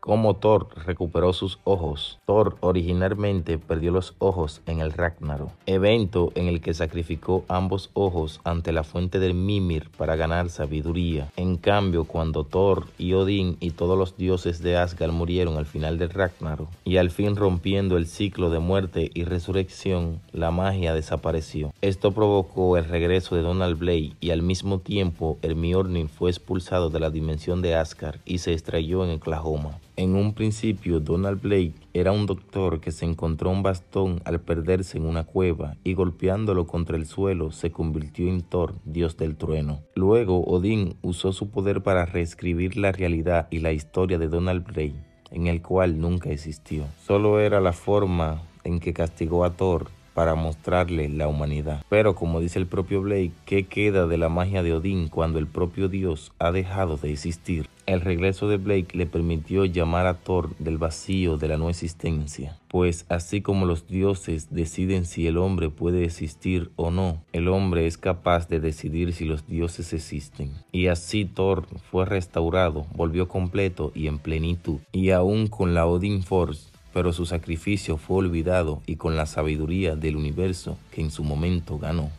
Como Thor recuperó sus ojos, Thor originalmente perdió los ojos en el Ragnarok, evento en el que sacrificó ambos ojos ante la fuente del Mimir para ganar sabiduría. En cambio, cuando Thor y Odín y todos los dioses de Asgard murieron al final del Ragnarok y al fin rompiendo el ciclo de muerte y resurrección, la magia desapareció. Esto provocó el regreso de Donald Blade y al mismo tiempo el Mjolnir fue expulsado de la dimensión de Asgard y se estrelló en Oklahoma. En un principio, Donald Blake era un doctor que se encontró un bastón al perderse en una cueva y golpeándolo contra el suelo se convirtió en Thor, dios del trueno. Luego, Odín usó su poder para reescribir la realidad y la historia de Donald Blake, en el cual nunca existió. Solo era la forma en que castigó a Thor para mostrarle la humanidad. Pero como dice el propio Blake, ¿qué queda de la magia de Odín cuando el propio Dios ha dejado de existir? El regreso de Blake le permitió llamar a Thor del vacío de la no existencia, pues así como los dioses deciden si el hombre puede existir o no, el hombre es capaz de decidir si los dioses existen. Y así Thor fue restaurado, volvió completo y en plenitud, y aún con la Odin Force pero su sacrificio fue olvidado y con la sabiduría del universo que en su momento ganó.